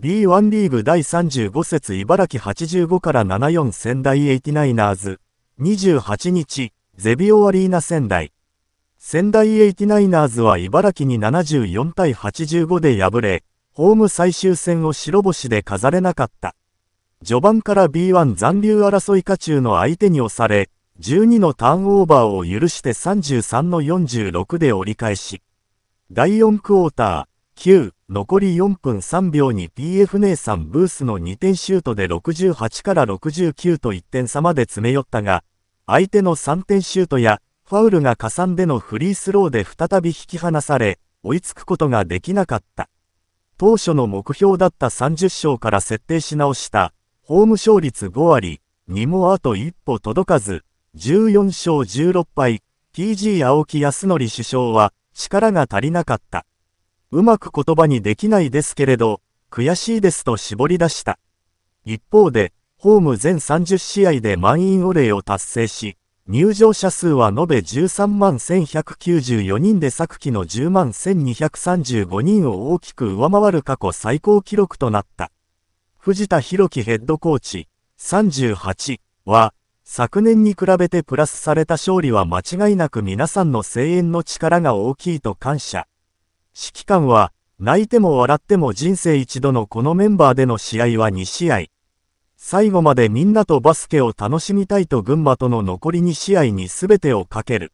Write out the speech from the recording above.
B1 リーグ第35節茨城85から74仙台エイティナイナーズ28日ゼビオアリーナ仙台仙台エイティナイナーズは茨城に74対85で敗れホーム最終戦を白星で飾れなかった序盤から B1 残留争い下中の相手に押され12のターンオーバーを許して33の46で折り返し第4クォーター9、残り4分3秒に PF 姉さんブースの2点シュートで68から69と1点差まで詰め寄ったが、相手の3点シュートやファウルが加算でのフリースローで再び引き離され、追いつくことができなかった。当初の目標だった30勝から設定し直した、ホーム勝率5割、にもあと一歩届かず、14勝16敗、TG 青木康則首相は、力が足りなかった。うまく言葉にできないですけれど、悔しいですと絞り出した。一方で、ホーム全30試合で満員お礼を達成し、入場者数は延べ13万1194人で昨季の10万1235人を大きく上回る過去最高記録となった。藤田博樹ヘッドコーチ38は、昨年に比べてプラスされた勝利は間違いなく皆さんの声援の力が大きいと感謝。指揮官は、泣いても笑っても人生一度のこのメンバーでの試合は2試合。最後までみんなとバスケを楽しみたいと群馬との残り2試合に全てをかける。